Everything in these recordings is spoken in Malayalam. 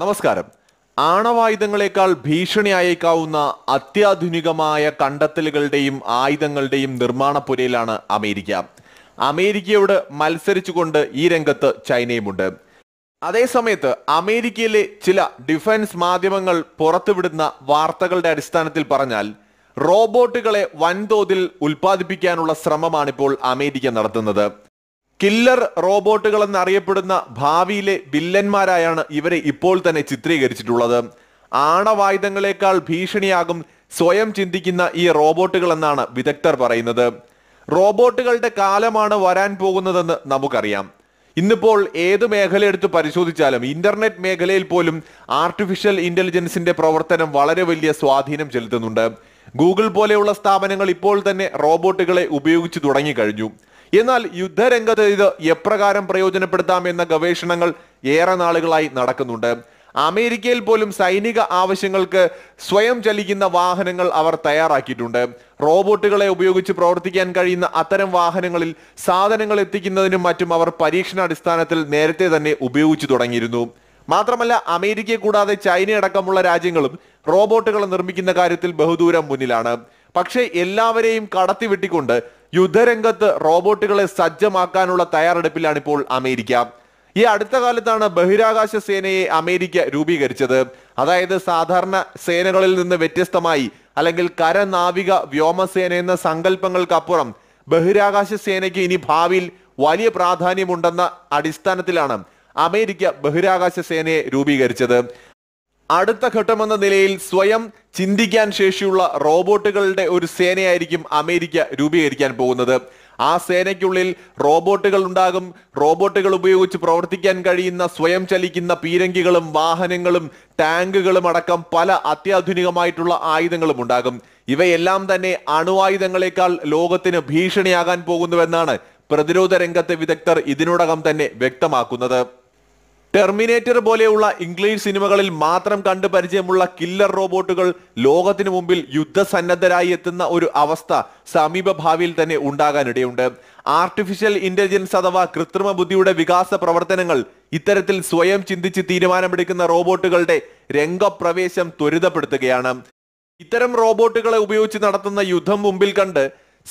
നമസ്കാരം ആണവായുധങ്ങളെക്കാൾ ഭീഷണിയായേക്കാവുന്ന അത്യാധുനികമായ കണ്ടെത്തലുകളുടെയും ആയുധങ്ങളുടെയും പുരയിലാണ് അമേരിക്ക അമേരിക്കയോട് മത്സരിച്ചുകൊണ്ട് ഈ രംഗത്ത് ചൈനയുമുണ്ട് അതേസമയത്ത് അമേരിക്കയിലെ ചില ഡിഫൻസ് മാധ്യമങ്ങൾ പുറത്തുവിടുന്ന വാർത്തകളുടെ അടിസ്ഥാനത്തിൽ പറഞ്ഞാൽ റോബോട്ടുകളെ വൻതോതിൽ ഉൽപ്പാദിപ്പിക്കാനുള്ള ശ്രമമാണിപ്പോൾ അമേരിക്ക നടത്തുന്നത് കില്ലർ റോബോട്ടുകൾ എന്നറിയപ്പെടുന്ന ഭാവിയിലെ വില്ലന്മാരായാണ് ഇവരെ ഇപ്പോൾ തന്നെ ചിത്രീകരിച്ചിട്ടുള്ളത് ആണവായുധങ്ങളെക്കാൾ ഭീഷണിയാകും സ്വയം ചിന്തിക്കുന്ന ഈ റോബോട്ടുകൾ എന്നാണ് വിദഗ്ധർ പറയുന്നത് റോബോട്ടുകളുടെ കാലമാണ് വരാൻ പോകുന്നതെന്ന് നമുക്കറിയാം ഇന്നിപ്പോൾ ഏത് മേഖല എടുത്ത് പരിശോധിച്ചാലും ഇന്റർനെറ്റ് മേഖലയിൽ പോലും ആർട്ടിഫിഷ്യൽ ഇന്റലിജൻസിന്റെ പ്രവർത്തനം വളരെ വലിയ സ്വാധീനം ചെലുത്തുന്നുണ്ട് ഗൂഗിൾ പോലെയുള്ള സ്ഥാപനങ്ങൾ ഇപ്പോൾ തന്നെ റോബോട്ടുകളെ ഉപയോഗിച്ചു തുടങ്ങിക്കഴിഞ്ഞു എന്നാൽ യുദ്ധരംഗത്ത് ഇത് എപ്രകാരം പ്രയോജനപ്പെടുത്താം എന്ന ഗവേഷണങ്ങൾ ഏറെ നാളുകളായി നടക്കുന്നുണ്ട് അമേരിക്കയിൽ പോലും സൈനിക ആവശ്യങ്ങൾക്ക് സ്വയം ചലിക്കുന്ന വാഹനങ്ങൾ അവർ തയ്യാറാക്കിയിട്ടുണ്ട് റോബോട്ടുകളെ ഉപയോഗിച്ച് പ്രവർത്തിക്കാൻ കഴിയുന്ന അത്തരം വാഹനങ്ങളിൽ സാധനങ്ങൾ എത്തിക്കുന്നതിനും മറ്റും അവർ പരീക്ഷണാടിസ്ഥാനത്തിൽ നേരത്തെ തന്നെ ഉപയോഗിച്ചു തുടങ്ങിയിരുന്നു മാത്രമല്ല അമേരിക്കയെ കൂടാതെ ചൈനയടക്കമുള്ള രാജ്യങ്ങളും റോബോട്ടുകൾ നിർമ്മിക്കുന്ന കാര്യത്തിൽ ബഹുദൂരം മുന്നിലാണ് പക്ഷേ എല്ലാവരെയും കടത്തിവെട്ടിക്കൊണ്ട് യുദ്ധരംഗത്ത് റോബോട്ടുകളെ സജ്ജമാക്കാനുള്ള തയ്യാറെടുപ്പിലാണ് ഇപ്പോൾ അമേരിക്ക ഈ അടുത്ത കാലത്താണ് ബഹിരാകാശ സേനയെ അമേരിക്ക രൂപീകരിച്ചത് അതായത് സാധാരണ സേനകളിൽ നിന്ന് വ്യത്യസ്തമായി അല്ലെങ്കിൽ കരനാവിക വ്യോമസേന എന്ന സങ്കല്പങ്ങൾക്കപ്പുറം ബഹിരാകാശ സേനയ്ക്ക് ഇനി ഭാവിയിൽ വലിയ പ്രാധാന്യമുണ്ടെന്ന അടിസ്ഥാനത്തിലാണ് അമേരിക്ക ബഹിരാകാശ സേനയെ രൂപീകരിച്ചത് അടുത്ത ഘട്ടമെന്ന നിലയിൽ സ്വയം ചിന്തിക്കാൻ ശേഷിയുള്ള റോബോട്ടുകളുടെ ഒരു സേനയായിരിക്കും അമേരിക്ക രൂപീകരിക്കാൻ പോകുന്നത് ആ സേനയ്ക്കുള്ളിൽ റോബോട്ടുകൾ ഉണ്ടാകും റോബോട്ടുകൾ ഉപയോഗിച്ച് പ്രവർത്തിക്കാൻ കഴിയുന്ന സ്വയം ചലിക്കുന്ന പീരങ്കികളും വാഹനങ്ങളും ടാങ്കുകളും അടക്കം പല അത്യാധുനികമായിട്ടുള്ള ആയുധങ്ങളും ഉണ്ടാകും ഇവയെല്ലാം തന്നെ അണുവായുധങ്ങളെക്കാൾ ലോകത്തിന് ഭീഷണിയാകാൻ പോകുന്നുവെന്നാണ് പ്രതിരോധ രംഗത്തെ വിദഗ്ധർ ഇതിനോടകം തന്നെ വ്യക്തമാക്കുന്നത് ടെർമിനേറ്റർ പോലെയുള്ള ഇംഗ്ലീഷ് സിനിമകളിൽ മാത്രം കണ്ട് പരിചയമുള്ള കില്ലർ റോബോട്ടുകൾ ലോകത്തിന് മുമ്പിൽ യുദ്ധസന്നദ്ധരായി എത്തുന്ന ഒരു അവസ്ഥ സമീപ ഭാവിയിൽ തന്നെ ഉണ്ടാകാനിടയുണ്ട് ആർട്ടിഫിഷ്യൽ ഇന്റലിജൻസ് അഥവാ കൃത്രിമ ബുദ്ധിയുടെ വികാസ പ്രവർത്തനങ്ങൾ ഇത്തരത്തിൽ സ്വയം ചിന്തിച്ച് തീരുമാനമെടുക്കുന്ന റോബോട്ടുകളുടെ രംഗപ്രവേശം ത്വരിതപ്പെടുത്തുകയാണ് ഇത്തരം റോബോട്ടുകളെ ഉപയോഗിച്ച് നടത്തുന്ന യുദ്ധം മുമ്പിൽ കണ്ട്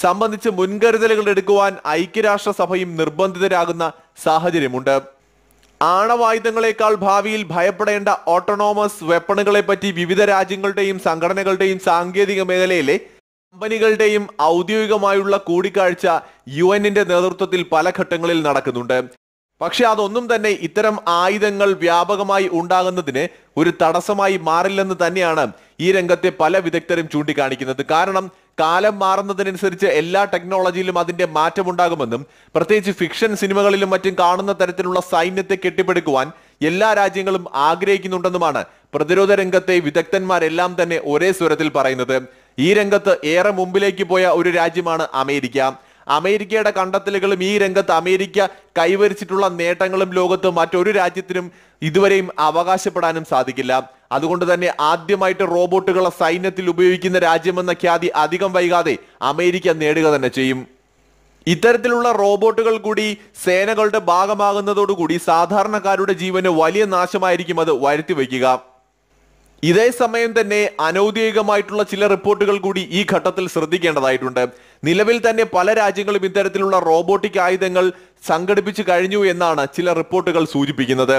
സംബന്ധിച്ച് മുൻകരുതലുകൾ എടുക്കുവാൻ ഐക്യരാഷ്ട്രസഭയും നിർബന്ധിതരാകുന്ന സാഹചര്യമുണ്ട് ആണവായുധങ്ങളെക്കാൾ ഭാവിയിൽ ഭയപ്പെടേണ്ട ഓട്ടോണോമസ് വെപ്പണുകളെ പറ്റി വിവിധ രാജ്യങ്ങളുടെയും സംഘടനകളുടെയും സാങ്കേതിക മേഖലയിലെ കമ്പനികളുടെയും ഔദ്യോഗികമായുള്ള കൂടിക്കാഴ്ച യു എന്നിന്റെ നേതൃത്വത്തിൽ പല ഘട്ടങ്ങളിൽ നടക്കുന്നുണ്ട് പക്ഷെ അതൊന്നും തന്നെ ഇത്തരം ആയുധങ്ങൾ വ്യാപകമായി ഉണ്ടാകുന്നതിന് ഒരു തടസ്സമായി മാറില്ലെന്ന് തന്നെയാണ് ഈ രംഗത്തെ പല വിദഗ്ധരും ചൂണ്ടിക്കാണിക്കുന്നത് കാരണം കാലം മാറുന്നതിനനുസരിച്ച് എല്ലാ ടെക്നോളജിയിലും അതിന്റെ മാറ്റമുണ്ടാകുമെന്നും പ്രത്യേകിച്ച് ഫിക്ഷൻ സിനിമകളിലും മറ്റും കാണുന്ന തരത്തിലുള്ള സൈന്യത്തെ കെട്ടിപ്പടുക്കുവാൻ എല്ലാ രാജ്യങ്ങളും ആഗ്രഹിക്കുന്നുണ്ടെന്നുമാണ് പ്രതിരോധ രംഗത്തെ വിദഗ്ധന്മാരെല്ലാം തന്നെ ഒരേ സ്വരത്തിൽ പറയുന്നത് ഈ രംഗത്ത് ഏറെ മുമ്പിലേക്ക് പോയ ഒരു രാജ്യമാണ് അമേരിക്ക അമേരിക്കയുടെ കണ്ടെത്തലുകളും ഈ രംഗത്ത് അമേരിക്ക കൈവരിച്ചിട്ടുള്ള നേട്ടങ്ങളും ലോകത്ത് മറ്റൊരു രാജ്യത്തിനും ഇതുവരെയും അവകാശപ്പെടാനും സാധിക്കില്ല അതുകൊണ്ട് തന്നെ ആദ്യമായിട്ട് റോബോട്ടുകളെ സൈന്യത്തിൽ ഉപയോഗിക്കുന്ന രാജ്യമെന്ന ഖ്യാതി അധികം വൈകാതെ അമേരിക്ക നേടുക തന്നെ ചെയ്യും ഇത്തരത്തിലുള്ള റോബോട്ടുകൾ കൂടി സേനകളുടെ ഭാഗമാകുന്നതോടുകൂടി സാധാരണക്കാരുടെ ജീവന് വലിയ നാശമായിരിക്കും അത് വരുത്തി വയ്ക്കുക ഇതേ സമയം തന്നെ അനൗദ്യോഗികമായിട്ടുള്ള ചില റിപ്പോർട്ടുകൾ കൂടി ഈ ഘട്ടത്തിൽ ശ്രദ്ധിക്കേണ്ടതായിട്ടുണ്ട് നിലവിൽ തന്നെ പല രാജ്യങ്ങളും ഇത്തരത്തിലുള്ള റോബോട്ടിക് ആയുധങ്ങൾ സംഘടിപ്പിച്ചു കഴിഞ്ഞു എന്നാണ് ചില റിപ്പോർട്ടുകൾ സൂചിപ്പിക്കുന്നത്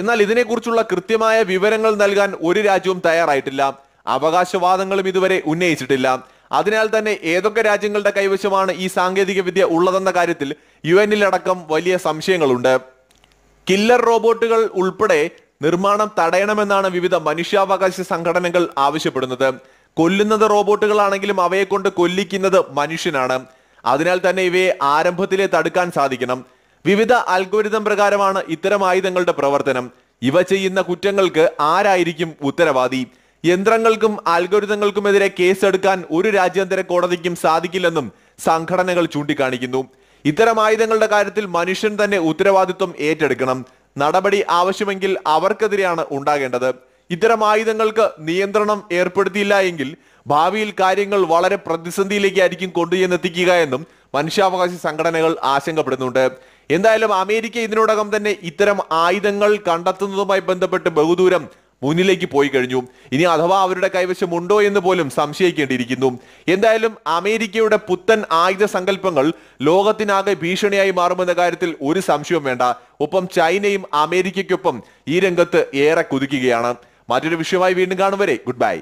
എന്നാൽ ഇതിനെക്കുറിച്ചുള്ള കൃത്യമായ വിവരങ്ങൾ നൽകാൻ ഒരു രാജ്യവും തയ്യാറായിട്ടില്ല അവകാശവാദങ്ങളും ഇതുവരെ ഉന്നയിച്ചിട്ടില്ല അതിനാൽ തന്നെ ഏതൊക്കെ രാജ്യങ്ങളുടെ കൈവശമാണ് ഈ സാങ്കേതിക വിദ്യ ഉള്ളതെന്ന കാര്യത്തിൽ യു എന്നിലടക്കം വലിയ സംശയങ്ങളുണ്ട് കില്ലർ റോബോട്ടുകൾ ഉൾപ്പെടെ നിർമ്മാണം തടയണമെന്നാണ് വിവിധ മനുഷ്യാവകാശ സംഘടനകൾ ആവശ്യപ്പെടുന്നത് കൊല്ലുന്നത് റോബോട്ടുകളാണെങ്കിലും അവയെ കൊണ്ട് കൊല്ലിക്കുന്നത് മനുഷ്യനാണ് അതിനാൽ തന്നെ ഇവയെ ആരംഭത്തിലെ തടുക്കാൻ സാധിക്കണം വിവിധ അൽഗോരിതം പ്രകാരമാണ് ഇത്തരം ആയുധങ്ങളുടെ പ്രവർത്തനം ഇവ ചെയ്യുന്ന കുറ്റങ്ങൾക്ക് ആരായിരിക്കും ഉത്തരവാദി യന്ത്രങ്ങൾക്കും അൽഗോരിതങ്ങൾക്കുമെതിരെ കേസെടുക്കാൻ ഒരു രാജ്യാന്തര കോടതിക്കും സാധിക്കില്ലെന്നും സംഘടനകൾ ചൂണ്ടിക്കാണിക്കുന്നു ഇത്തരം ആയുധങ്ങളുടെ കാര്യത്തിൽ മനുഷ്യൻ തന്നെ ഉത്തരവാദിത്വം ഏറ്റെടുക്കണം നടപടി ആവശ്യമെങ്കിൽ അവർക്കെതിരെയാണ് ഉണ്ടാകേണ്ടത് ഇത്തരം ആയുധങ്ങൾക്ക് നിയന്ത്രണം ഏർപ്പെടുത്തിയില്ല എങ്കിൽ ഭാവിയിൽ കാര്യങ്ങൾ വളരെ പ്രതിസന്ധിയിലേക്കായിരിക്കും കൊണ്ടുചെന്നെത്തിക്കുക എന്നും മനുഷ്യാവകാശ സംഘടനകൾ ആശങ്കപ്പെടുന്നുണ്ട് എന്തായാലും അമേരിക്ക ഇതിനോടകം തന്നെ ഇത്തരം ആയുധങ്ങൾ കണ്ടെത്തുന്നതുമായി ബന്ധപ്പെട്ട് ബഹുദൂരം മുന്നിലേക്ക് പോയി കഴിഞ്ഞു ഇനി അഥവാ അവരുടെ കൈവശം ഉണ്ടോ എന്ന് പോലും സംശയിക്കേണ്ടിയിരിക്കുന്നു എന്തായാലും അമേരിക്കയുടെ പുത്തൻ ആയുധ സങ്കല്പങ്ങൾ ലോകത്തിനാകെ ഭീഷണിയായി മാറുമെന്ന കാര്യത്തിൽ ഒരു സംശയവും വേണ്ട ഒപ്പം ചൈനയും അമേരിക്കയ്ക്കൊപ്പം ഈ രംഗത്ത് ഏറെ കുതിക്കുകയാണ് മറ്റൊരു വിഷയമായി വീണ്ടും കാണും വരെ ഗുഡ് ബൈ